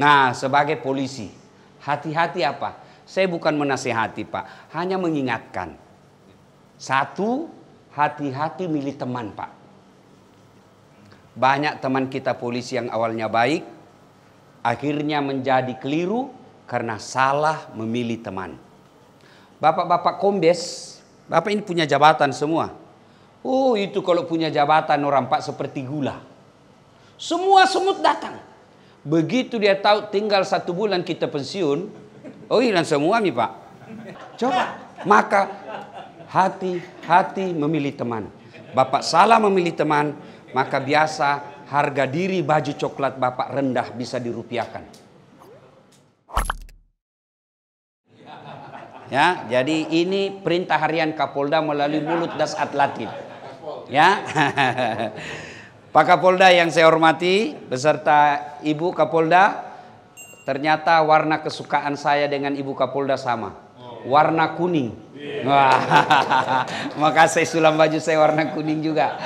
Nah, sebagai polisi, hati-hati apa? Saya bukan menasehati, Pak, hanya mengingatkan. Satu, hati-hati milih teman, Pak. Banyak teman kita polisi yang awalnya baik, akhirnya menjadi keliru karena salah memilih teman. Bapak-bapak kombes, bapak ini punya jabatan semua. Oh, itu kalau punya jabatan orang Pak seperti gula. Semua semut datang. Begitu dia tahu tinggal satu bulan kita pensiun, oh hilang semua nih pak. Coba, maka hati-hati memilih teman. Bapak salah memilih teman, maka biasa harga diri baju coklat bapak rendah bisa dirupiahkan. Ya, jadi ini perintah harian Kapolda melalui mulut Das Atlatin. Ya. Pak Kapolda yang saya hormati beserta Ibu Kapolda ternyata warna kesukaan saya dengan Ibu Kapolda sama. Warna kuning. Wah. Maka sulam baju saya warna kuning juga.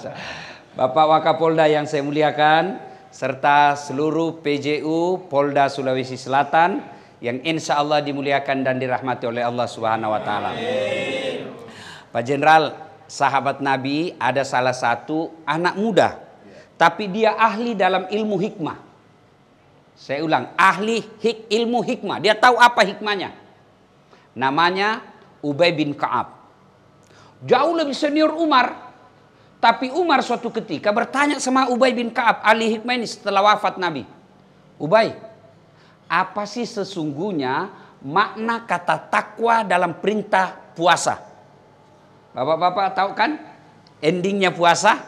Bapak Wakapolda yang saya muliakan serta seluruh PJU Polda Sulawesi Selatan yang insya Allah dimuliakan dan dirahmati oleh Allah Subhanahu wa taala. Pak Jenderal, sahabat Nabi ada salah satu anak muda, tapi dia ahli dalam ilmu hikmah. Saya ulang, ahli hik ilmu hikmah. Dia tahu apa hikmahnya. Namanya Ubay bin Kaab. Jauh lebih senior Umar. Tapi Umar suatu ketika bertanya sama Ubay bin Kaab, ahli hikmah ini setelah wafat Nabi. Ubay, apa sih sesungguhnya makna kata takwa dalam perintah puasa? Bapak-bapak tahu kan endingnya puasa?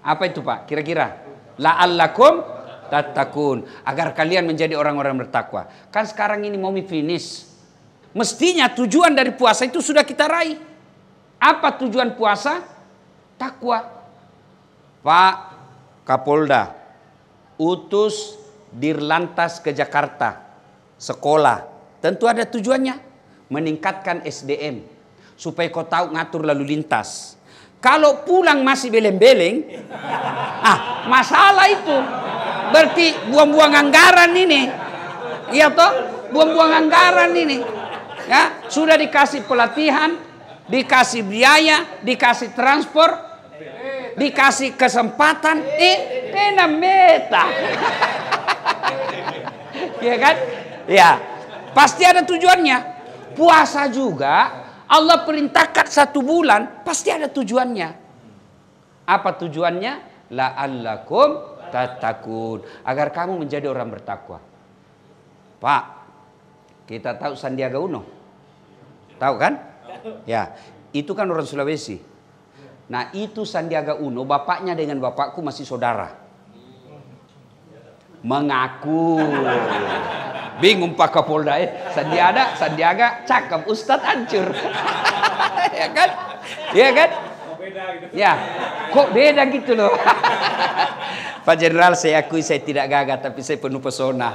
Apa itu Pak? Kira-kira? La'allakum tatakun. Agar kalian menjadi orang-orang bertakwa. Kan sekarang ini mau finish. Mestinya tujuan dari puasa itu sudah kita raih. Apa tujuan puasa? Takwa. Pak Kapolda utus Dirlantas ke Jakarta sekolah. Tentu ada tujuannya meningkatkan SDM supaya kau tahu ngatur lalu lintas. Kalau pulang masih beleng-beleng, ah masalah itu. Berarti buang-buang anggaran ini. Iya toh? Buang-buang anggaran ini. Ya, sudah dikasih pelatihan, dikasih biaya, dikasih transport, dikasih kesempatan, eh, tena meta. Iya kan? Ya, pasti ada tujuannya. Puasa juga Allah perintahkan satu bulan, pasti ada tujuannya. Apa tujuannya? La alaikum tatakun. Agar kamu menjadi orang bertakwa. Pak, kita tahu Sandiaga Uno. Tahu kan? Ya, itu kan orang Sulawesi. Nah itu Sandiaga Uno, bapaknya dengan bapakku masih saudara. Mengaku. Bingung Pak Kapolda ya. Eh. Sandiaga, Sandiaga cakep, Ustadz hancur. ya kan? Ya kan? Ya, kok beda gitu loh. Pak Jenderal saya akui saya tidak gagah tapi saya penuh pesona.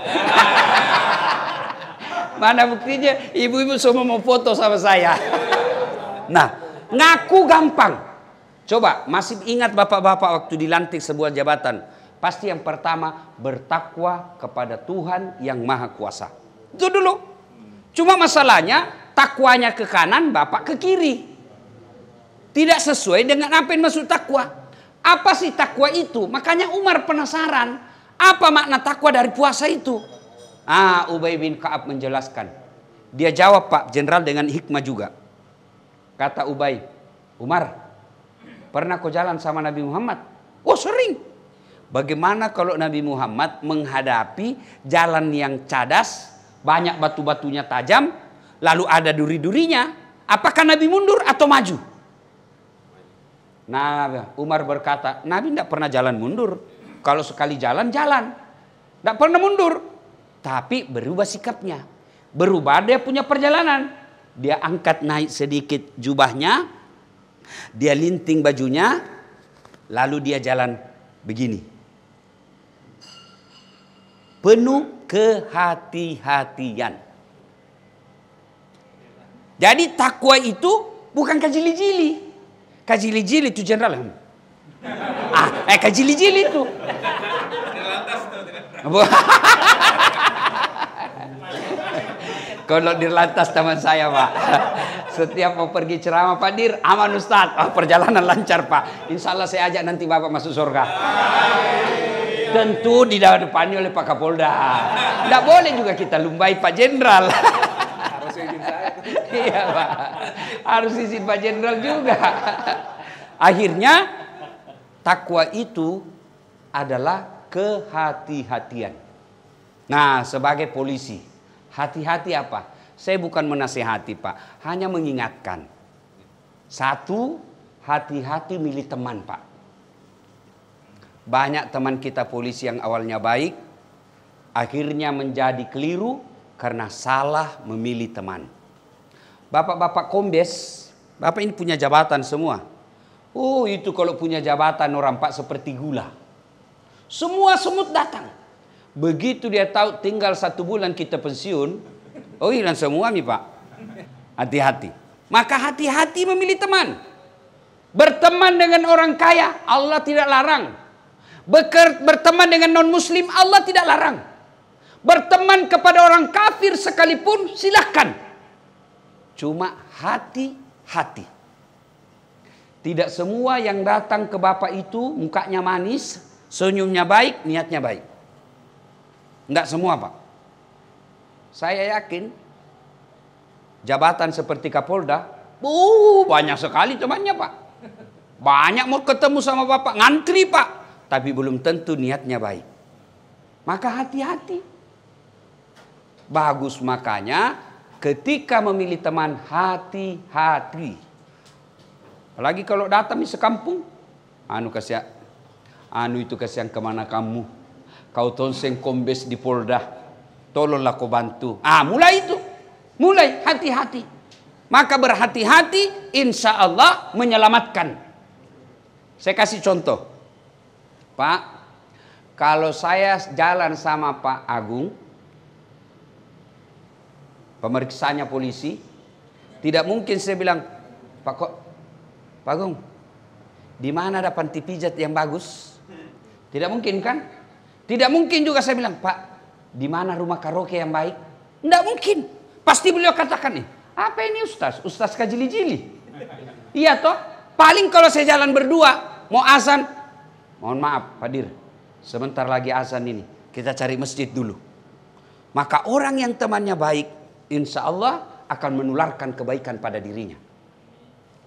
Mana buktinya ibu-ibu semua mau foto sama saya. nah, ngaku gampang. Coba masih ingat bapak-bapak waktu dilantik sebuah jabatan Pasti yang pertama bertakwa kepada Tuhan yang maha kuasa. Itu dulu. Cuma masalahnya takwanya ke kanan, Bapak ke kiri. Tidak sesuai dengan apa yang maksud takwa. Apa sih takwa itu? Makanya Umar penasaran. Apa makna takwa dari puasa itu? Ah, Ubay bin Kaab menjelaskan. Dia jawab Pak Jenderal dengan hikmah juga. Kata Ubay, Umar, pernah kau jalan sama Nabi Muhammad? Oh sering. Bagaimana kalau Nabi Muhammad menghadapi jalan yang cadas, banyak batu-batunya tajam, lalu ada duri-durinya? Apakah Nabi mundur atau maju? Nah, Umar berkata, Nabi tidak pernah jalan mundur. Kalau sekali jalan, jalan. Tidak pernah mundur. Tapi berubah sikapnya. Berubah dia punya perjalanan. Dia angkat naik sedikit jubahnya. Dia linting bajunya. Lalu dia jalan begini penuh kehati-hatian. Jadi takwa itu bukan kajili-jili. Kajili-jili itu general. Ah, eh kajili-jili itu. Kalau di lantas teman saya pak Setiap mau pergi ceramah Pak Dir Aman Ustaz oh, Perjalanan lancar pak Insya Allah saya ajak nanti Bapak masuk surga Amin. Tentu depannya oleh Pak Kapolda. Tidak boleh juga kita lumbai Pak Jenderal. Harus izin saya. iya Pak. Harus izin Pak Jenderal juga. Akhirnya takwa itu adalah kehati-hatian. Nah, sebagai polisi, hati-hati apa? Saya bukan menasehati, Pak, hanya mengingatkan. Satu, hati-hati milih teman, Pak. Banyak teman kita polisi yang awalnya baik, akhirnya menjadi keliru karena salah memilih teman. Bapak-bapak kombes, bapak ini punya jabatan semua. Oh itu kalau punya jabatan orang pak seperti gula. Semua semut datang. Begitu dia tahu tinggal satu bulan kita pensiun, oh hilang semua nih pak. Hati-hati. Maka hati-hati memilih teman. Berteman dengan orang kaya, Allah tidak larang. Beker, berteman dengan non-muslim Allah tidak larang. Berteman kepada orang kafir sekalipun silahkan. Cuma hati-hati. Tidak semua yang datang ke Bapak itu mukanya manis, senyumnya baik, niatnya baik. Tidak semua Pak. Saya yakin jabatan seperti Kapolda, uh, banyak sekali temannya Pak. Banyak mau ketemu sama Bapak, ngantri Pak tapi belum tentu niatnya baik. Maka hati-hati. Bagus makanya ketika memilih teman hati-hati. Apalagi kalau datang di sekampung. Anu kasih Anu itu kasihan kemana kamu. Kau tonseng kombes di Polda. Tolonglah kau bantu. Ah mulai itu. Mulai hati-hati. Maka berhati-hati insya Allah menyelamatkan. Saya kasih contoh. Pak, kalau saya jalan sama Pak Agung, pemeriksaannya polisi, tidak mungkin saya bilang, Pak kok, Pak Agung, di mana ada panti pijat yang bagus? Tidak mungkin kan? Tidak mungkin juga saya bilang, Pak, di mana rumah karaoke yang baik? Tidak mungkin. Pasti beliau katakan nih, apa ini Ustaz? Ustaz kajili-jili. Iya toh? Paling kalau saya jalan berdua, mau azan, Mohon maaf hadir. Sebentar lagi azan ini. Kita cari masjid dulu. Maka orang yang temannya baik. Insya Allah akan menularkan kebaikan pada dirinya.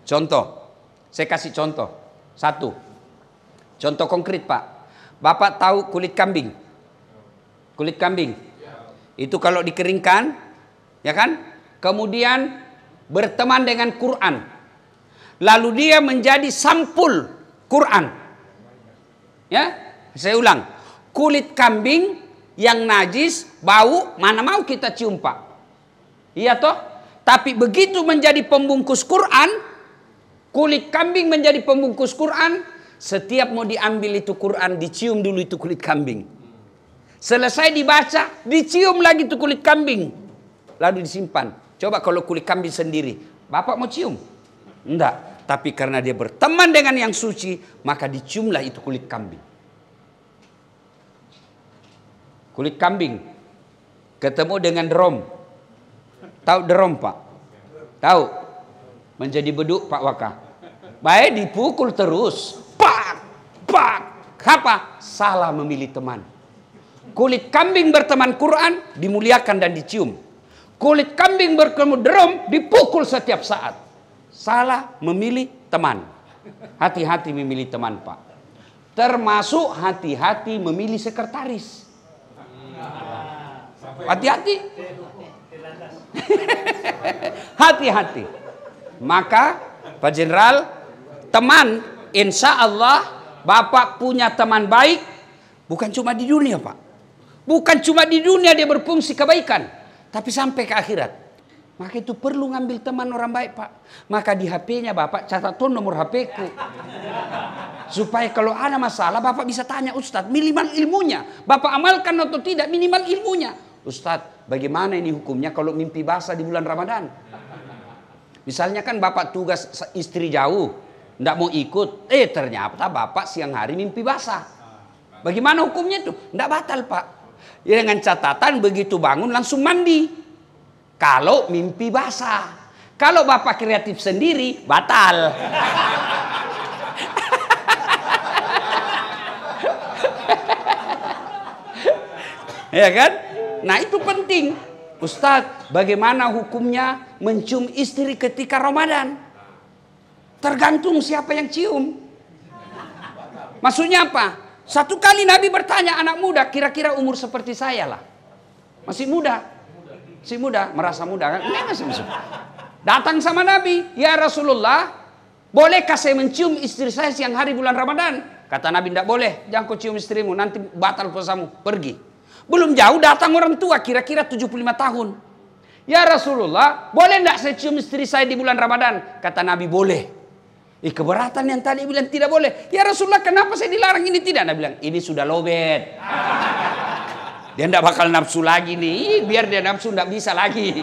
Contoh. Saya kasih contoh. Satu. Contoh konkret pak. Bapak tahu kulit kambing? Kulit kambing. Itu kalau dikeringkan. Ya kan? Kemudian berteman dengan Quran. Lalu dia menjadi sampul Quran. Ya, saya ulang. Kulit kambing yang najis, bau, mana mau kita cium pak? Iya toh? Tapi begitu menjadi pembungkus Quran, kulit kambing menjadi pembungkus Quran, setiap mau diambil itu Quran, dicium dulu itu kulit kambing. Selesai dibaca, dicium lagi itu kulit kambing. Lalu disimpan. Coba kalau kulit kambing sendiri, Bapak mau cium? Enggak. Tapi karena dia berteman dengan yang suci, maka diciumlah itu kulit kambing. Kulit kambing ketemu dengan derom. Tahu derom, Pak? Tahu? Menjadi beduk, Pak Waka. Baik dipukul terus. Pak, pak. Apa? Salah memilih teman. Kulit kambing berteman Quran dimuliakan dan dicium. Kulit kambing bertemu derom dipukul setiap saat. Salah memilih teman. Hati-hati memilih teman, Pak. Termasuk hati-hati memilih sekretaris. Hati-hati. Hati-hati. Maka Pak Jenderal, teman insya Allah Bapak punya teman baik bukan cuma di dunia Pak. Bukan cuma di dunia dia berfungsi kebaikan. Tapi sampai ke akhirat. Maka itu perlu ngambil teman orang baik pak. Maka di HP-nya bapak catat tuh nomor HP-ku. Supaya kalau ada masalah bapak bisa tanya Ustadz minimal ilmunya. Bapak amalkan atau tidak minimal ilmunya. Ustadz bagaimana ini hukumnya kalau mimpi basah di bulan Ramadan? Misalnya kan bapak tugas istri jauh. ndak mau ikut. Eh ternyata bapak siang hari mimpi basah. Bagaimana hukumnya itu? Tidak batal pak. Ya dengan catatan begitu bangun langsung mandi. Kalau mimpi basah. Kalau Bapak kreatif sendiri, batal. ya kan? Nah itu penting. Ustadz, bagaimana hukumnya mencium istri ketika Ramadan? Tergantung siapa yang cium. Maksudnya apa? Satu kali Nabi bertanya anak muda, kira-kira umur seperti saya lah. Masih muda. Si muda merasa muda kan? Enggak iya, masih masuk. Datang sama Nabi, "Ya Rasulullah, bolehkah saya mencium istri saya siang hari bulan Ramadan?" Kata Nabi, "Tidak boleh. Jangan kau cium istrimu, nanti batal puasamu. Pergi." Belum jauh datang orang tua kira-kira 75 tahun. "Ya Rasulullah, boleh tidak saya cium istri saya di bulan Ramadan?" Kata Nabi, "Boleh." Ih, keberatan yang tadi bilang tidak boleh. Ya Rasulullah, kenapa saya dilarang ini tidak? Nabi bilang, ini sudah lobet. Dia tidak bakal nafsu lagi nih. biar dia nafsu tidak bisa lagi.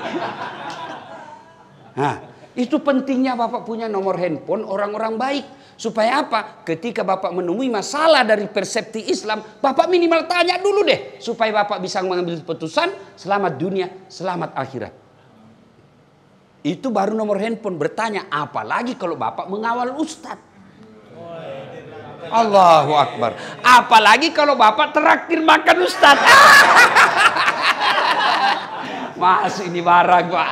Nah, itu pentingnya Bapak punya nomor handphone orang-orang baik. Supaya apa? Ketika Bapak menemui masalah dari persepsi Islam, Bapak minimal tanya dulu deh. Supaya Bapak bisa mengambil keputusan selamat dunia, selamat akhirat. Itu baru nomor handphone bertanya. Apalagi kalau Bapak mengawal Ustadz. Allahu Akbar. Apalagi kalau bapak terakhir makan Ustaz. Mas ini barang pak.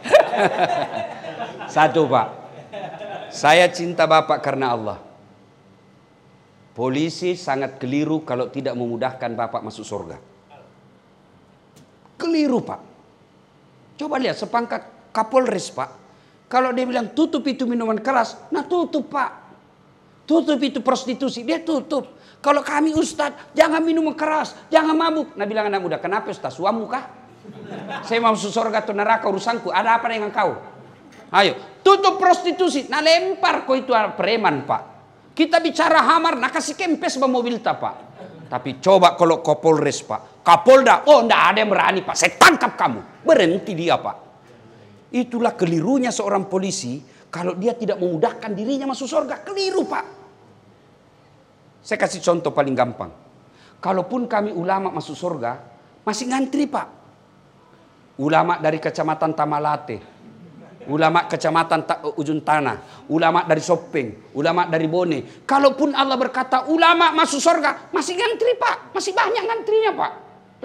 Satu pak. Saya cinta bapak karena Allah. Polisi sangat keliru kalau tidak memudahkan bapak masuk surga. Keliru pak. Coba lihat sepangkat Kapolres pak. Kalau dia bilang tutup itu minuman keras, nah tutup pak. Tutup itu prostitusi. Dia tutup. Kalau kami Ustadz, jangan minum keras, jangan mabuk. Nabi bilang anak muda, kenapa Ustadz? Suamu kah? Saya mau surga atau neraka urusanku. Ada apa dengan kau? Ayo, tutup prostitusi. Nah lempar kau itu preman pak. Kita bicara hamar, nah kasih kempes sama mobil tak pak. Tapi coba kalau Kapolres pak. Kapolda, oh ndak ada yang berani pak. Saya tangkap kamu. Berhenti dia pak. Itulah kelirunya seorang polisi. Kalau dia tidak memudahkan dirinya masuk surga, keliru pak. Saya kasih contoh paling gampang. Kalaupun kami ulama masuk surga, masih ngantri pak. Ulama dari kecamatan Tamalate, ulama kecamatan Ta eh, Ujung Tanah, ulama dari Sopeng, ulama dari Bone. Kalaupun Allah berkata ulama masuk surga, masih ngantri pak, masih banyak ngantrinya pak.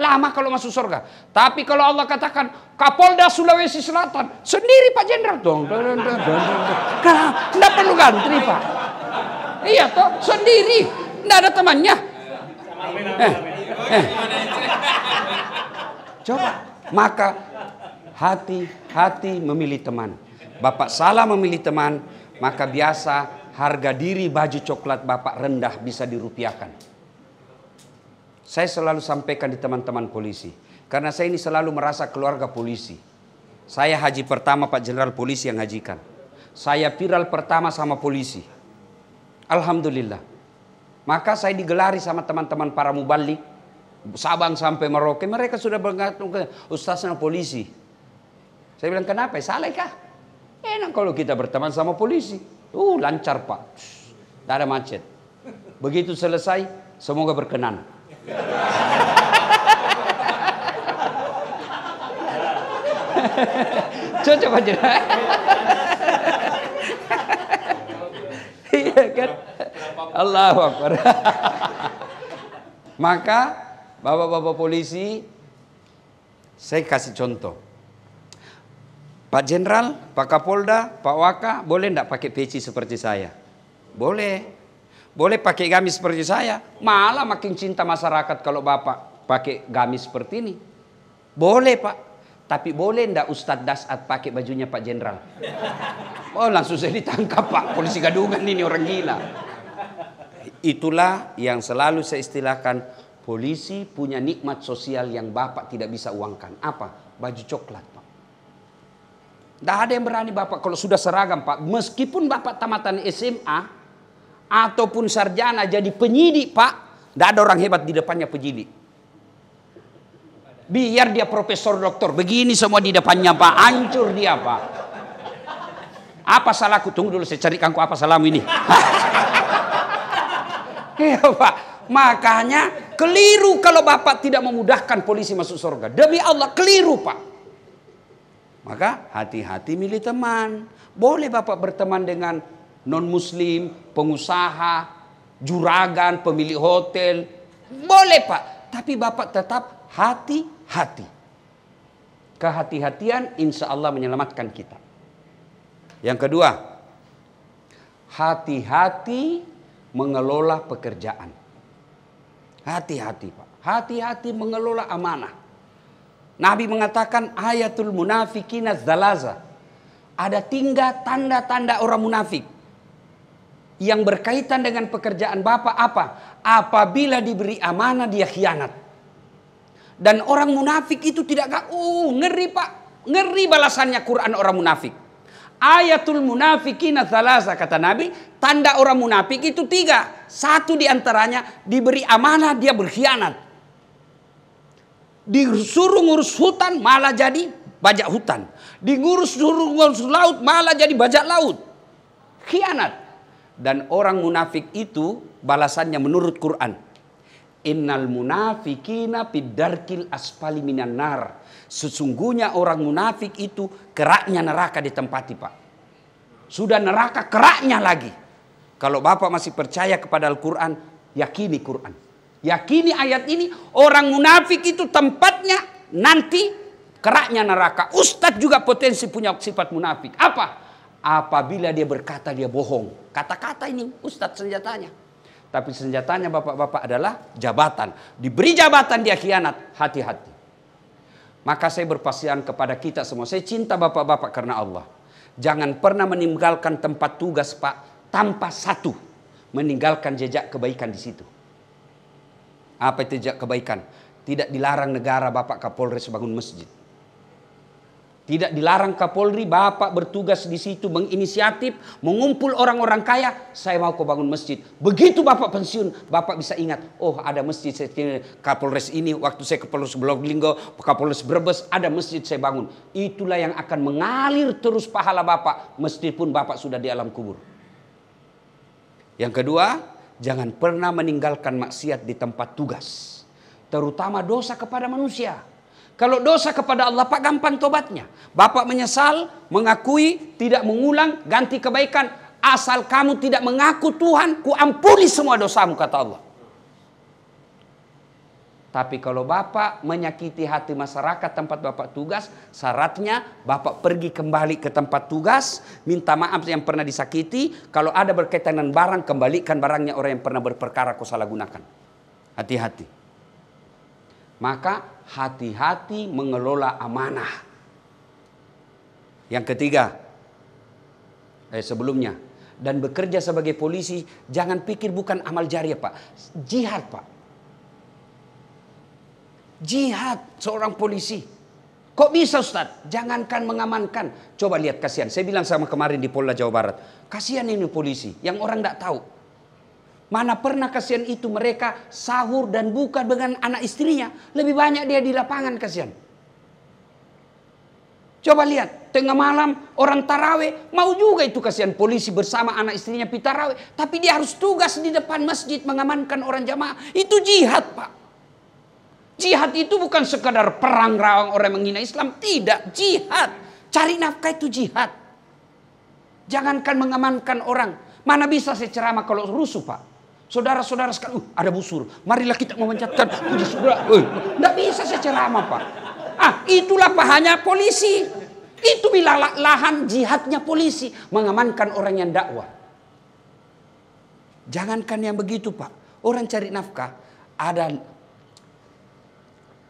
Lama kalau masuk surga. Tapi kalau Allah katakan Kapolda Sulawesi Selatan sendiri Pak Jenderal dong. Tidak perlu ngantri Pak. Iya toh sendiri. Tidak ada temannya. Eh, eh. Coba. Maka hati-hati memilih teman. Bapak salah memilih teman, maka biasa harga diri baju coklat Bapak rendah bisa dirupiahkan. Saya selalu sampaikan di teman-teman polisi. Karena saya ini selalu merasa keluarga polisi. Saya haji pertama Pak Jenderal Polisi yang hajikan. Saya viral pertama sama polisi. Alhamdulillah. Maka saya digelari sama teman-teman para mubalik. Sabang sampai Merauke. Mereka sudah bergantung ke dan polisi. Saya bilang, kenapa? Salah kah? Enak kalau kita berteman sama polisi. Uh, lancar pak. Tidak ada macet. Begitu selesai, semoga berkenan. Cocok aja. Iya kan? Allah, Akbar. Maka bapak-bapak polisi saya kasih contoh. Pak Jenderal, Pak Kapolda, Pak Waka boleh tidak pakai peci seperti saya? Boleh. Boleh pakai gamis seperti saya? Malah makin cinta masyarakat kalau Bapak pakai gamis seperti ini. Boleh Pak. Tapi boleh tidak Ustadz Dasat pakai bajunya Pak Jenderal? Oh langsung saya ditangkap Pak, polisi gadungan ini orang gila. Itulah yang selalu saya istilahkan polisi punya nikmat sosial yang Bapak tidak bisa uangkan. Apa? Baju coklat, Pak. Tidak ada yang berani Bapak kalau sudah seragam, Pak. Meskipun Bapak tamatan SMA ataupun sarjana jadi penyidik, Pak. Tidak ada orang hebat di depannya penyidik. Biar dia profesor doktor. Begini semua di depannya, Pak. Hancur dia, Pak. Apa salahku? Tunggu dulu saya carikan kok apa salahmu ini. Iya Pak. Makanya keliru kalau Bapak tidak memudahkan polisi masuk surga. Demi Allah keliru Pak. Maka hati-hati milih teman. Boleh Bapak berteman dengan non muslim, pengusaha, juragan, pemilik hotel. Boleh Pak. Tapi Bapak tetap hati-hati. Kehati-hatian insya Allah menyelamatkan kita. Yang kedua, hati-hati mengelola pekerjaan. Hati-hati Pak. Hati-hati mengelola amanah. Nabi mengatakan ayatul munafikina zalaza. Ada tiga tanda-tanda orang munafik. Yang berkaitan dengan pekerjaan Bapak apa? Apabila diberi amanah dia khianat. Dan orang munafik itu tidak... Uh, ngeri Pak. Ngeri balasannya Quran orang munafik. Ayatul munafikina thalasa kata Nabi. Tanda orang munafik itu tiga. Satu diantaranya diberi amanah dia berkhianat. Disuruh ngurus hutan malah jadi bajak hutan. Digurus suruh ngurus laut malah jadi bajak laut. Khianat. Dan orang munafik itu balasannya menurut Quran. Innal munafikina bidarkil asfali minan nar Sesungguhnya orang munafik itu keraknya neraka ditempati Pak. Sudah neraka keraknya lagi. Kalau Bapak masih percaya kepada Al-Quran, yakini Quran. Yakini ayat ini, orang munafik itu tempatnya nanti keraknya neraka. Ustadz juga potensi punya sifat munafik. Apa? Apabila dia berkata dia bohong. Kata-kata ini Ustadz senjatanya. Tapi senjatanya bapak-bapak adalah jabatan. Diberi jabatan dia khianat. Hati-hati. Maka saya berpasian kepada kita semua. Saya cinta bapak-bapak karena Allah. Jangan pernah meninggalkan tempat tugas pak tanpa satu. Meninggalkan jejak kebaikan di situ. Apa itu jejak kebaikan? Tidak dilarang negara Bapak Kapolres bangun masjid. Tidak dilarang Kapolri, Bapak bertugas di situ menginisiatif, mengumpul orang-orang kaya, saya mau kau bangun masjid. Begitu Bapak pensiun, Bapak bisa ingat, oh ada masjid saya Kapolres ini, waktu saya Kapolres Linggo, Kapolres Brebes, ada masjid saya bangun. Itulah yang akan mengalir terus pahala Bapak, meskipun Bapak sudah di alam kubur. Yang kedua, jangan pernah meninggalkan maksiat di tempat tugas. Terutama dosa kepada manusia. Kalau dosa kepada Allah, Pak gampang tobatnya. Bapak menyesal, mengakui, tidak mengulang, ganti kebaikan. Asal kamu tidak mengaku Tuhan, kuampuni semua dosamu, kata Allah. Tapi kalau Bapak menyakiti hati masyarakat tempat Bapak tugas, syaratnya Bapak pergi kembali ke tempat tugas, minta maaf yang pernah disakiti, kalau ada berkaitan dengan barang, kembalikan barangnya orang yang pernah berperkara kau salah gunakan. Hati-hati. Maka hati-hati mengelola amanah. Yang ketiga, eh, sebelumnya, dan bekerja sebagai polisi, jangan pikir bukan amal jariah, Pak. Jihad, Pak. Jihad seorang polisi. Kok bisa Ustaz? Jangankan mengamankan. Coba lihat kasihan. Saya bilang sama kemarin di Polda Jawa Barat. Kasihan ini polisi yang orang tidak tahu. Mana pernah kasihan itu mereka sahur dan buka dengan anak istrinya. Lebih banyak dia di lapangan kasihan. Coba lihat, tengah malam orang taraweh mau juga itu kasihan polisi bersama anak istrinya pitaraweh. Tapi dia harus tugas di depan masjid mengamankan orang jamaah. Itu jihad pak. Jihad itu bukan sekadar perang rawang orang menghina Islam. Tidak, jihad. Cari nafkah itu jihad. Jangankan mengamankan orang. Mana bisa saya ceramah kalau rusuh pak. Saudara-saudara sekali, uh, ada busur. Marilah kita memencetkan. puji syukur. Uh, eh, nggak bisa saya ceramah, Pak. Ah, itulah pahanya polisi. Itu bila lahan jihadnya polisi. Mengamankan orang yang dakwah. Jangankan yang begitu, Pak. Orang cari nafkah. Ada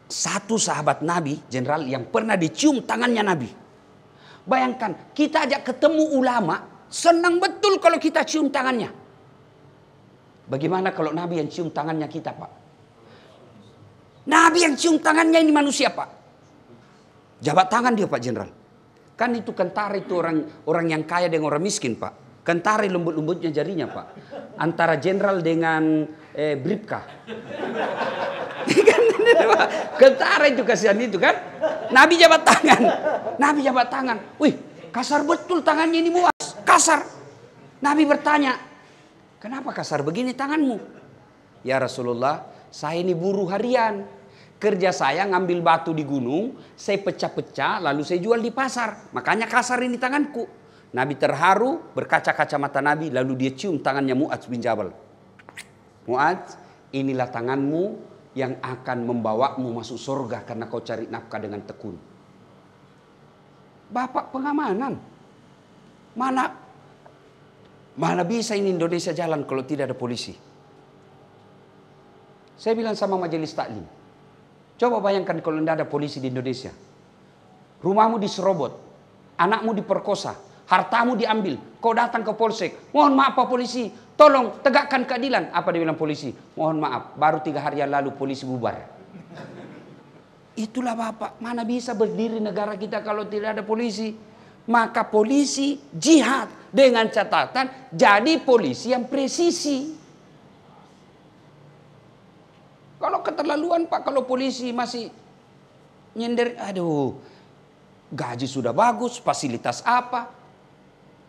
satu sahabat Nabi, jenderal yang pernah dicium tangannya Nabi. Bayangkan, kita ajak ketemu ulama, senang betul kalau kita cium tangannya. Bagaimana kalau Nabi yang cium tangannya kita, Pak? Nabi yang cium tangannya ini manusia, Pak. Jabat tangan dia, Pak Jenderal. Kan itu kentara itu orang orang yang kaya dengan orang miskin, Pak. Kentara lembut-lembutnya jarinya, Pak. Antara jenderal dengan eh, Bripka. Kan kentara itu kasihan itu kan. Nabi jabat tangan. Nabi jabat tangan. Wih, kasar betul tangannya ini muas. Kasar. Nabi bertanya, Kenapa kasar begini tanganmu? Ya Rasulullah, saya ini buruh harian. Kerja saya ngambil batu di gunung, saya pecah-pecah lalu saya jual di pasar. Makanya kasar ini tanganku. Nabi terharu berkaca-kaca mata Nabi lalu dia cium tangannya Mu'adz bin Jabal. Mu'adz, inilah tanganmu yang akan membawamu masuk surga karena kau cari nafkah dengan tekun. Bapak pengamanan. Mana Mana bisa ini Indonesia jalan kalau tidak ada polisi? Saya bilang sama majelis taklim. Coba bayangkan kalau tidak ada polisi di Indonesia. Rumahmu diserobot. Anakmu diperkosa. Hartamu diambil. Kau datang ke polsek. Mohon maaf Pak polisi. Tolong tegakkan keadilan. Apa dia bilang polisi? Mohon maaf. Baru tiga hari yang lalu polisi bubar. Itulah Bapak. Mana bisa berdiri negara kita kalau tidak ada polisi. Maka polisi jihad dengan catatan jadi polisi yang presisi. Kalau keterlaluan Pak, kalau polisi masih nyender, aduh, gaji sudah bagus, fasilitas apa?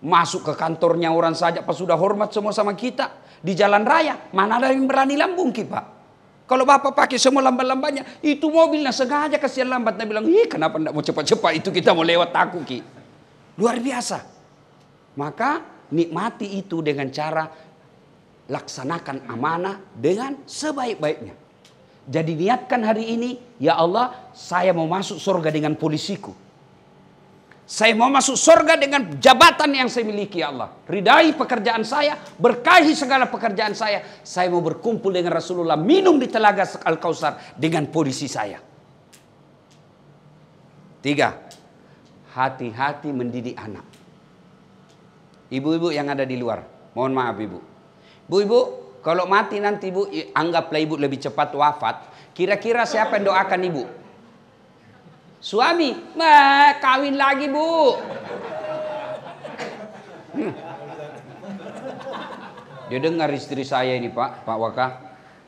Masuk ke kantornya orang saja pas sudah hormat semua sama kita. Di jalan raya, mana ada yang berani lambung ki Pak? Kalau Bapak pakai semua lambat-lambatnya, itu mobilnya sengaja kasihan lambat. Dia bilang, ih kenapa tidak mau cepat-cepat itu kita mau lewat aku ki. Luar biasa. Maka nikmati itu dengan cara laksanakan amanah dengan sebaik-baiknya. Jadi niatkan hari ini, ya Allah, saya mau masuk surga dengan polisiku. Saya mau masuk surga dengan jabatan yang saya miliki ya Allah. Ridai pekerjaan saya, berkahi segala pekerjaan saya. Saya mau berkumpul dengan Rasulullah, minum di telaga Al-Kausar dengan polisi saya. Tiga, hati-hati mendidik anak. Ibu-ibu yang ada di luar, mohon maaf ibu. ibu ibu kalau mati nanti ibu, anggaplah ibu lebih cepat wafat. Kira-kira siapa yang doakan ibu? Suami, meh nah, kawin lagi bu. Hmm. Dia dengar istri saya ini pak, Pak Waka.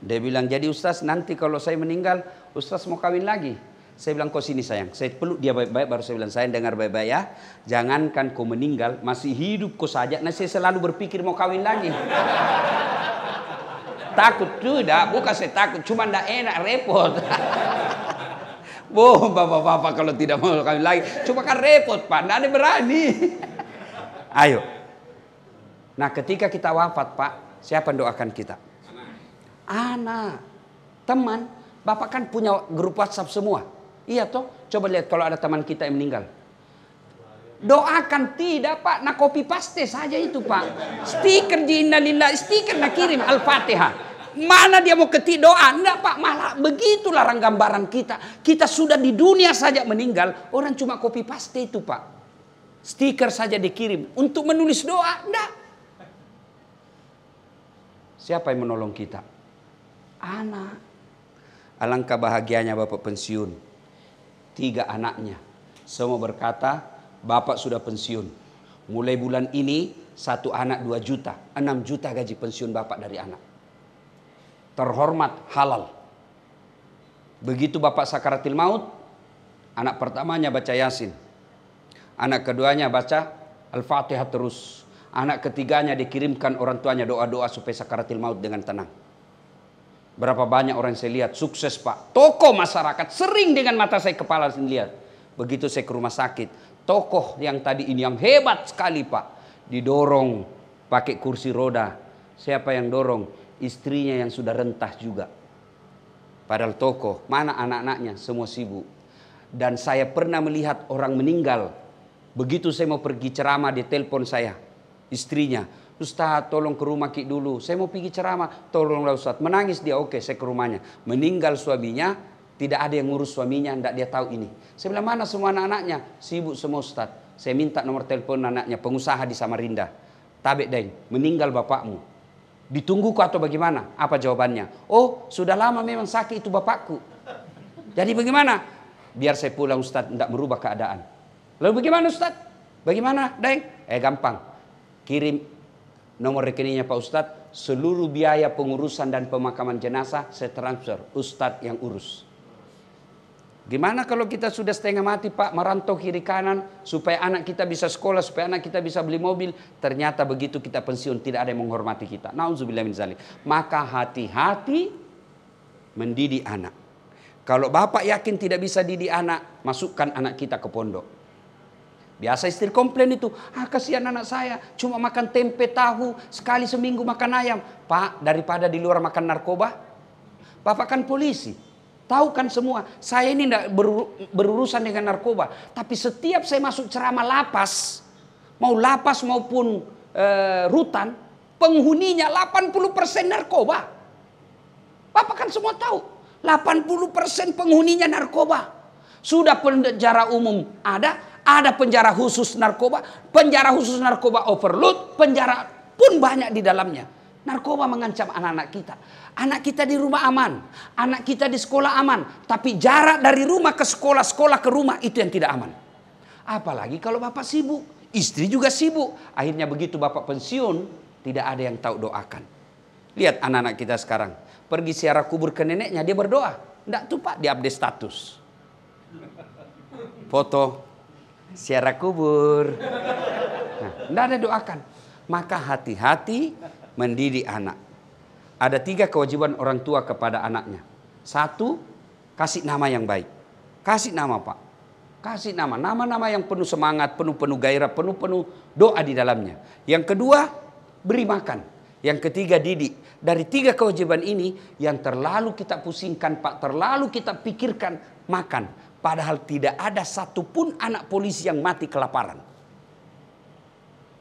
Dia bilang, jadi Ustaz nanti kalau saya meninggal, Ustaz mau kawin lagi. Saya bilang kau sini sayang. Saya peluk dia baik-baik baru saya bilang saya dengar baik-baik ya. Jangankan kau meninggal masih hidup kau saja. Nah saya selalu berpikir mau kawin lagi. takut tidak, bukan saya takut, cuma tidak enak repot. Boh bapak-bapak kalau tidak mau kawin lagi, cuma kan repot pak, tidak ada berani. Ayo. Nah ketika kita wafat pak, siapa doakan kita? Anak, teman, bapak kan punya grup WhatsApp semua. Iya toh? Coba lihat kalau ada teman kita yang meninggal. Doakan tidak pak, nah copy paste saja itu pak. Stiker di innalillah, stiker nak kirim Al-Fatihah. Mana dia mau ketik doa? Enggak pak, malah begitulah gambaran kita. Kita sudah di dunia saja meninggal, orang cuma kopi paste itu pak. Stiker saja dikirim untuk menulis doa, enggak. Siapa yang menolong kita? Anak. Alangkah bahagianya Bapak pensiun tiga anaknya. Semua berkata, Bapak sudah pensiun. Mulai bulan ini, satu anak dua juta. enam juta gaji pensiun Bapak dari anak. Terhormat, halal. Begitu Bapak sakaratil maut, anak pertamanya baca Yasin. Anak keduanya baca Al-Fatihah terus. Anak ketiganya dikirimkan orang tuanya doa-doa supaya sakaratil maut dengan tenang. Berapa banyak orang saya lihat sukses pak. Tokoh masyarakat sering dengan mata saya kepala saya lihat. Begitu saya ke rumah sakit. Tokoh yang tadi ini yang hebat sekali pak. Didorong pakai kursi roda. Siapa yang dorong? Istrinya yang sudah rentah juga. Padahal tokoh. Mana anak-anaknya? Semua sibuk. Dan saya pernah melihat orang meninggal. Begitu saya mau pergi ceramah di telepon saya. Istrinya Ustaz tolong ke rumah Ki dulu. Saya mau pergi ceramah. Tolonglah Ustaz. Menangis dia. Oke saya ke rumahnya. Meninggal suaminya. Tidak ada yang ngurus suaminya. Tidak dia tahu ini. Saya bilang mana semua anak-anaknya. Sibuk semua Ustaz. Saya minta nomor telepon anaknya. Pengusaha di Samarinda. Tabek deng, Meninggal bapakmu. Ditunggu atau bagaimana? Apa jawabannya? Oh sudah lama memang sakit itu bapakku. Jadi bagaimana? Biar saya pulang Ustaz. Tidak merubah keadaan. Lalu bagaimana Ustaz? Bagaimana deng? Eh gampang. Kirim Nomor rekeningnya Pak Ustadz, seluruh biaya pengurusan dan pemakaman jenazah saya transfer, Ustadz yang urus. Gimana kalau kita sudah setengah mati Pak merantau kiri kanan supaya anak kita bisa sekolah, supaya anak kita bisa beli mobil. Ternyata begitu kita pensiun tidak ada yang menghormati kita. Nauzubillah Maka hati-hati mendidik anak. Kalau bapak yakin tidak bisa didik anak, masukkan anak kita ke pondok. Biasa istri komplain itu, ah kasihan anak saya, cuma makan tempe tahu, sekali seminggu makan ayam. Pak, daripada di luar makan narkoba, Bapak kan polisi. Tahu kan semua, saya ini tidak berurusan dengan narkoba. Tapi setiap saya masuk ceramah lapas, mau lapas maupun e, rutan, penghuninya 80% narkoba. Bapak kan semua tahu, 80% penghuninya narkoba. Sudah penjara umum ada, ada penjara khusus narkoba, penjara khusus narkoba overload, penjara pun banyak di dalamnya. Narkoba mengancam anak-anak kita. Anak kita di rumah aman, anak kita di sekolah aman, tapi jarak dari rumah ke sekolah, sekolah ke rumah itu yang tidak aman. Apalagi kalau bapak sibuk, istri juga sibuk. Akhirnya begitu bapak pensiun, tidak ada yang tahu doakan. Lihat anak-anak kita sekarang, pergi siara kubur ke neneknya, dia berdoa. Tidak tuh pak, update status. Foto Siara kubur. Nah, ada doakan. Maka hati-hati mendidik anak. Ada tiga kewajiban orang tua kepada anaknya. Satu, kasih nama yang baik. Kasih nama pak. Kasih nama. Nama-nama yang penuh semangat, penuh-penuh gairah, penuh-penuh doa di dalamnya. Yang kedua, beri makan. Yang ketiga didik. Dari tiga kewajiban ini yang terlalu kita pusingkan Pak, terlalu kita pikirkan makan. Padahal tidak ada satupun anak polisi yang mati kelaparan.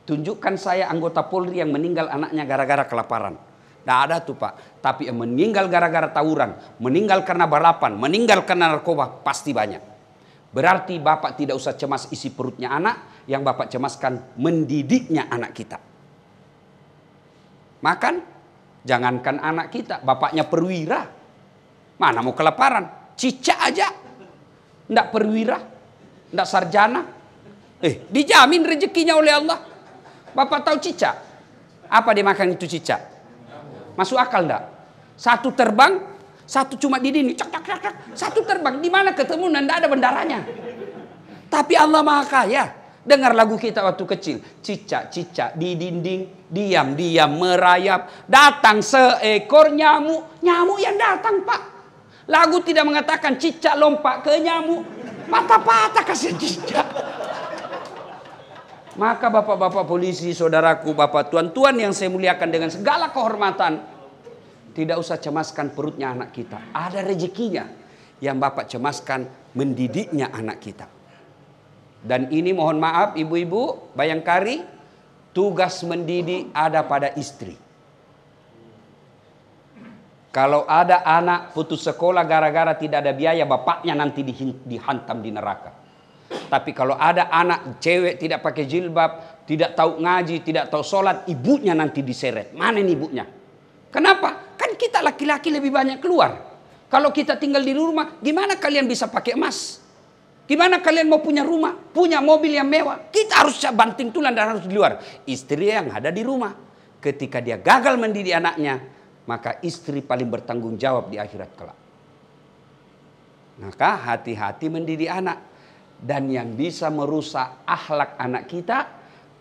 Tunjukkan saya anggota Polri yang meninggal anaknya gara-gara kelaparan. Tidak ada tuh pak. Tapi yang meninggal gara-gara tawuran, meninggal karena balapan, meninggal karena narkoba pasti banyak. Berarti bapak tidak usah cemas isi perutnya anak, yang bapak cemaskan mendidiknya anak kita. Makan, jangankan anak kita, bapaknya perwira. Mana mau kelaparan, cicak aja tidak perwira, tidak sarjana. Eh, dijamin rezekinya oleh Allah. Bapak tahu cicak? Apa dia makan itu cicak? Masuk akal enggak? Satu terbang, satu cuma di dini, cak cak cak cak. Satu terbang, di mana ketemu nanda ada bendaranya. Tapi Allah Maha Kaya. Dengar lagu kita waktu kecil, cicak cicak di dinding, diam diam merayap, datang seekor nyamuk, nyamuk yang datang, Pak. Lagu tidak mengatakan cicak lompat ke nyamuk. Patah-patah kasihan cicak. Maka bapak-bapak polisi, saudaraku, bapak tuan-tuan yang saya muliakan dengan segala kehormatan. Tidak usah cemaskan perutnya anak kita. Ada rezekinya yang bapak cemaskan mendidiknya anak kita. Dan ini mohon maaf ibu-ibu, bayangkari, tugas mendidik ada pada istri. Kalau ada anak putus sekolah gara-gara tidak ada biaya, bapaknya nanti dihantam di neraka. Tapi kalau ada anak cewek tidak pakai jilbab, tidak tahu ngaji, tidak tahu sholat, ibunya nanti diseret. Mana nih ibunya? Kenapa? Kan kita laki-laki lebih banyak keluar. Kalau kita tinggal di rumah, gimana kalian bisa pakai emas? Gimana kalian mau punya rumah, punya mobil yang mewah? Kita harus banting tulang dan harus di luar. Istri yang ada di rumah, ketika dia gagal mendidik anaknya, maka istri paling bertanggung jawab di akhirat kelak. Maka hati-hati mendidik anak dan yang bisa merusak akhlak anak kita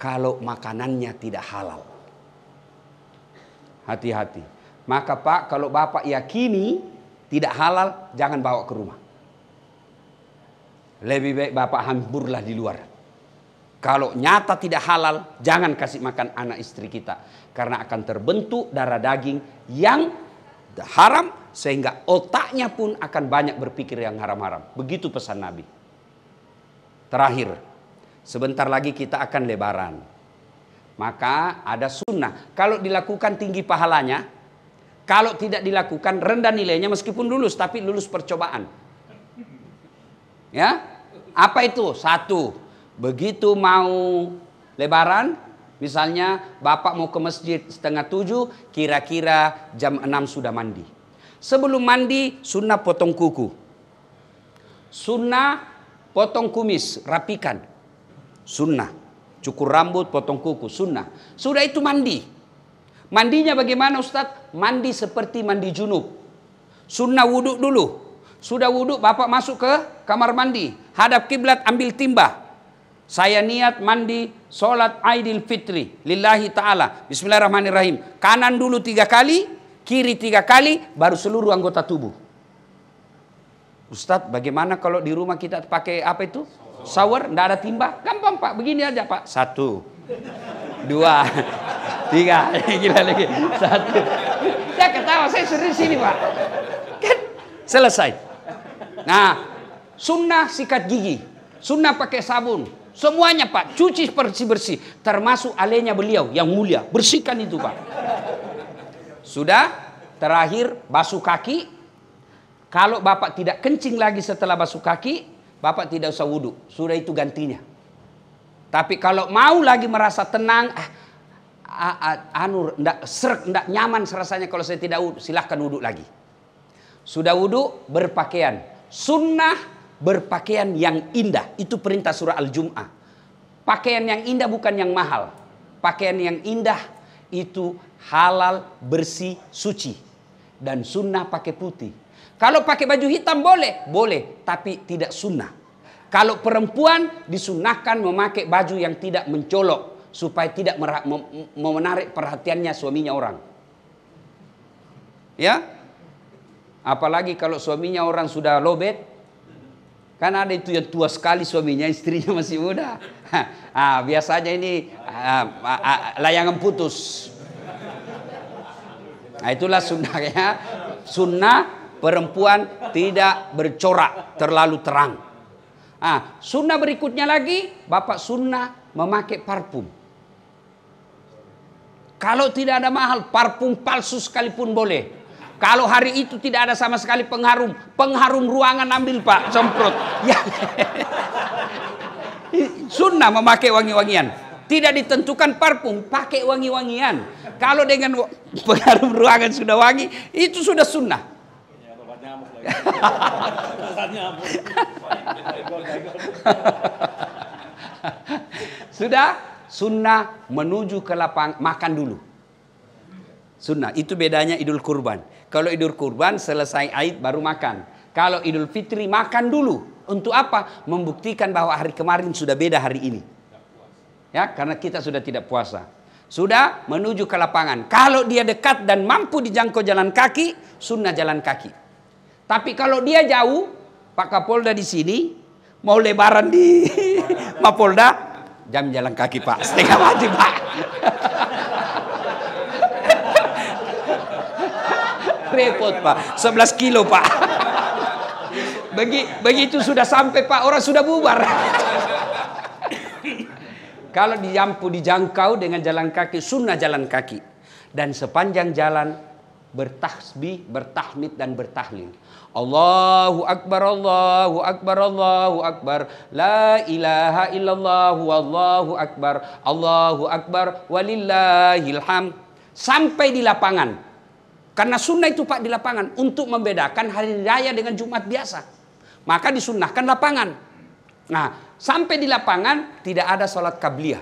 kalau makanannya tidak halal. Hati-hati. Maka Pak, kalau Bapak yakini tidak halal, jangan bawa ke rumah. Lebih baik Bapak hamburlah di luar. Kalau nyata tidak halal, jangan kasih makan anak istri kita. Karena akan terbentuk darah daging yang haram sehingga otaknya pun akan banyak berpikir yang haram-haram. Begitu pesan Nabi. Terakhir, sebentar lagi kita akan lebaran. Maka ada sunnah. Kalau dilakukan tinggi pahalanya, kalau tidak dilakukan rendah nilainya meskipun lulus tapi lulus percobaan. Ya, apa itu? Satu, Begitu mau lebaran, misalnya bapak mau ke masjid setengah tujuh, kira-kira jam enam sudah mandi. Sebelum mandi, sunnah potong kuku. Sunnah potong kumis, rapikan. Sunnah. Cukur rambut, potong kuku, sunnah. Sudah itu mandi. Mandinya bagaimana Ustaz? Mandi seperti mandi junub. Sunnah wuduk dulu. Sudah wuduk, bapak masuk ke kamar mandi. Hadap kiblat, ambil timbah. Saya niat mandi sholat Aidil Fitri lillahi ta'ala. Bismillahirrahmanirrahim. Kanan dulu tiga kali, kiri tiga kali, baru seluruh anggota tubuh. Ustadz bagaimana kalau di rumah kita pakai apa itu? Shower, enggak ada timba? Gampang pak, begini aja pak. Satu, dua, tiga. Gila lagi. Satu. Saya ketawa, saya serius sini pak. Kan? Selesai. Nah, sunnah sikat gigi. Sunnah pakai sabun Semuanya Pak, cuci bersih-bersih. Termasuk alenya beliau yang mulia. Bersihkan itu Pak. Sudah, terakhir basuh kaki. Kalau Bapak tidak kencing lagi setelah basuh kaki, Bapak tidak usah wudhu. Sudah itu gantinya. Tapi kalau mau lagi merasa tenang, ah, ah, ah anu, ndak, serk, ndak nyaman rasanya kalau saya tidak wudhu, silahkan wudhu lagi. Sudah wudhu, berpakaian. Sunnah berpakaian yang indah. Itu perintah surah Al-Jum'ah. Pakaian yang indah bukan yang mahal. Pakaian yang indah itu halal, bersih, suci. Dan sunnah pakai putih. Kalau pakai baju hitam boleh? Boleh, tapi tidak sunnah. Kalau perempuan disunahkan memakai baju yang tidak mencolok. Supaya tidak menarik perhatiannya suaminya orang. Ya, Apalagi kalau suaminya orang sudah lobet, Kan ada itu yang tua sekali suaminya, istrinya masih muda. Ah, biasanya ini ah, ah, ah, layangan putus. Nah, itulah sunnahnya. Sunnah perempuan tidak bercorak, terlalu terang. Ah, sunnah berikutnya lagi, bapak sunnah memakai parfum. Kalau tidak ada mahal, parfum palsu sekalipun boleh. Kalau hari itu tidak ada sama sekali pengharum, pengharum ruangan ambil Pak, semprot. Ya. Sunnah memakai wangi-wangian. Tidak ditentukan parfum, pakai wangi-wangian. Kalau dengan pengharum ruangan sudah wangi, itu sudah sunnah. sudah sunnah menuju ke lapang makan dulu. Sunnah. Itu bedanya Idul Kurban. Kalau Idul Kurban selesai Aid baru makan. Kalau Idul Fitri makan dulu. Untuk apa? Membuktikan bahwa hari kemarin sudah beda hari ini. Ya, karena kita sudah tidak puasa. Sudah menuju ke lapangan. Kalau dia dekat dan mampu dijangkau jalan kaki, sunnah jalan kaki. Tapi kalau dia jauh, Pak Kapolda di sini, mau lebaran di Mapolda, jam jalan kaki Pak. Setengah mati Pak. repot Pak. 11 kilo Pak. Begi, begitu sudah sampai Pak, orang sudah bubar. Kalau diampu dijangkau dengan jalan kaki, sunnah jalan kaki. Dan sepanjang jalan bertasbih, bertahmid dan bertahlil. Allahu Akbar, Allahu Akbar, Allahu Akbar. La ilaha illallah, Allahu Akbar, Allahu Akbar, walillahilham. Sampai di lapangan, karena sunnah itu Pak di lapangan untuk membedakan hari raya dengan Jumat biasa. Maka disunnahkan lapangan. Nah, sampai di lapangan tidak ada salat kabliyah.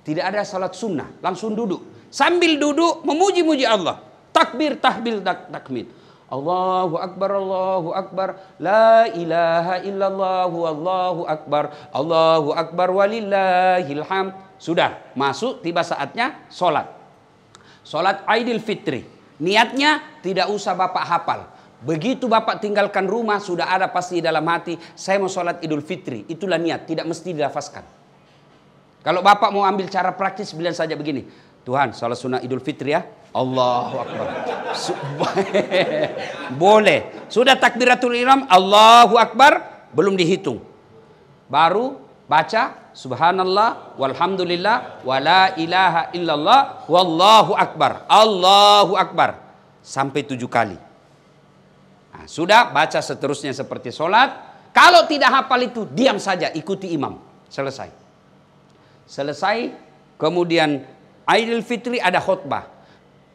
Tidak ada salat sunnah. Langsung duduk. Sambil duduk memuji-muji Allah. Takbir, tahbil, tak, takmin. Allahu Akbar, Allahu Akbar, La ilaha illallah, Allahu Akbar, Allahu Akbar, walillahilham. Sudah, masuk, tiba saatnya sholat. Sholat Aidil Fitri. Niatnya tidak usah Bapak hafal. Begitu Bapak tinggalkan rumah sudah ada pasti dalam hati saya mau sholat idul fitri. Itulah niat tidak mesti dilafaskan Kalau Bapak mau ambil cara praktis bilang saja begini. Tuhan sholat sunnah idul fitri ya. Allahu Akbar. Boleh. Sudah takbiratul ihram Allahu Akbar belum dihitung. Baru Baca subhanallah walhamdulillah wala ilaha illallah wallahu akbar. Allahu akbar sampai tujuh kali. Nah, sudah baca seterusnya seperti sholat. Kalau tidak hafal itu diam saja ikuti imam. Selesai. Selesai kemudian Aidil Fitri ada khutbah.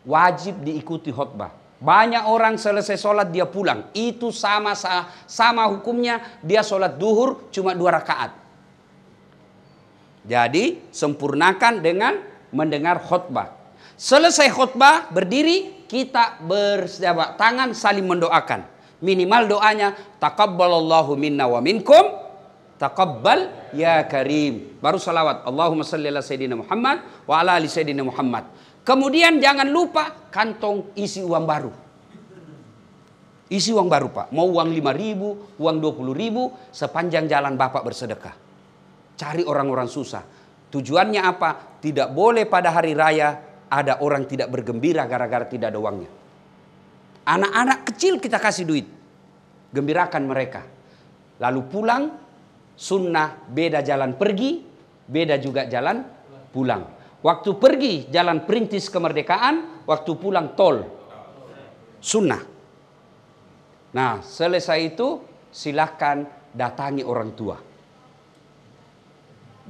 Wajib diikuti khutbah. Banyak orang selesai sholat dia pulang. Itu sama sama hukumnya dia sholat duhur cuma dua rakaat. Jadi sempurnakan dengan mendengar khutbah. Selesai khutbah berdiri kita berjabat tangan saling mendoakan. Minimal doanya takabbalallahu minna wa minkum takabbal ya karim. Baru salawat Allahumma salli ala sayyidina Muhammad wa ala ali sayyidina Muhammad. Kemudian jangan lupa kantong isi uang baru. Isi uang baru Pak. Mau uang 5 ribu, uang 20 ribu. Sepanjang jalan Bapak bersedekah. Cari orang-orang susah. Tujuannya apa? Tidak boleh pada hari raya ada orang tidak bergembira gara-gara tidak ada uangnya. Anak-anak kecil kita kasih duit. Gembirakan mereka. Lalu pulang, sunnah beda jalan pergi, beda juga jalan pulang. Waktu pergi jalan perintis kemerdekaan, waktu pulang tol. Sunnah. Nah, selesai itu silahkan datangi orang tua.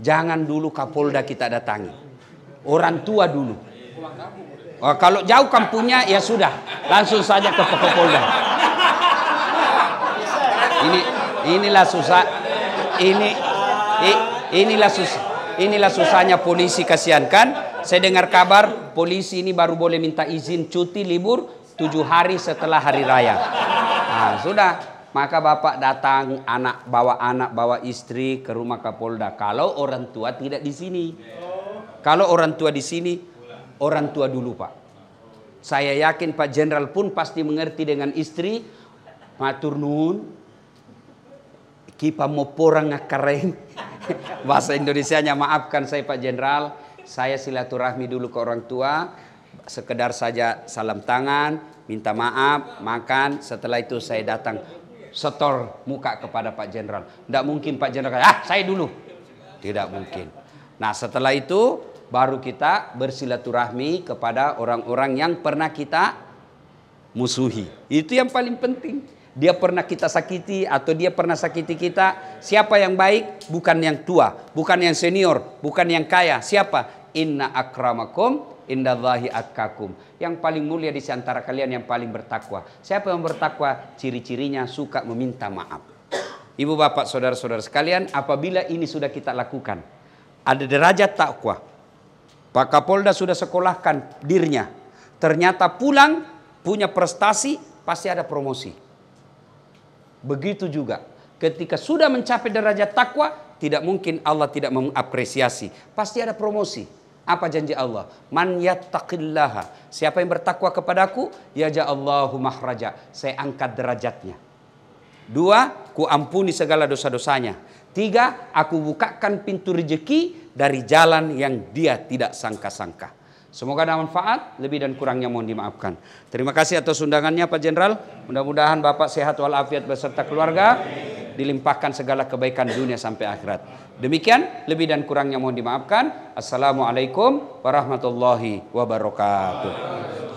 Jangan dulu Kapolda kita datangi. Orang tua dulu. Oh, kalau jauh kampungnya ya sudah, langsung saja ke Kapolda. Ini inilah susah. Ini inilah susah. Inilah susahnya polisi kasihan kan? Saya dengar kabar polisi ini baru boleh minta izin cuti libur tujuh hari setelah hari raya. Nah, sudah maka bapak datang, anak bawa anak, bawa istri ke rumah Kapolda. Kalau orang tua tidak di sini. Kalau orang tua di sini, orang tua dulu pak. Saya yakin Pak Jenderal pun pasti mengerti dengan istri. Matur nuwun. Kipa mau porang ngakareng. Bahasa Indonesia nya maafkan saya Pak Jenderal. Saya silaturahmi dulu ke orang tua. Sekedar saja salam tangan, minta maaf, makan. Setelah itu saya datang setor muka kepada Pak Jenderal. Tidak mungkin Pak Jenderal ah saya dulu. Tidak mungkin. Nah setelah itu baru kita bersilaturahmi kepada orang-orang yang pernah kita musuhi. Itu yang paling penting. Dia pernah kita sakiti atau dia pernah sakiti kita. Siapa yang baik? Bukan yang tua, bukan yang senior, bukan yang kaya. Siapa? Inna akramakum indallahi atkakum. Yang paling mulia di antara kalian yang paling bertakwa. Siapa yang bertakwa? Ciri-cirinya suka meminta maaf. Ibu bapak saudara-saudara sekalian, apabila ini sudah kita lakukan, ada derajat takwa. Pak Kapolda sudah sekolahkan dirinya. Ternyata pulang punya prestasi pasti ada promosi. Begitu juga ketika sudah mencapai derajat takwa, tidak mungkin Allah tidak mengapresiasi. Pasti ada promosi. Apa janji Allah? Man yattaqillaha. Siapa yang bertakwa kepadaku, ya ja'allahu mahraja. Saya angkat derajatnya. Dua, ku ampuni segala dosa-dosanya. Tiga, aku bukakan pintu rejeki dari jalan yang dia tidak sangka-sangka. Semoga ada manfaat, lebih dan kurangnya mohon dimaafkan. Terima kasih atas undangannya Pak Jenderal. Mudah-mudahan Bapak sehat walafiat beserta keluarga, dilimpahkan segala kebaikan dunia sampai akhirat. Demikian, lebih dan kurangnya mohon dimaafkan. Assalamualaikum warahmatullahi wabarakatuh.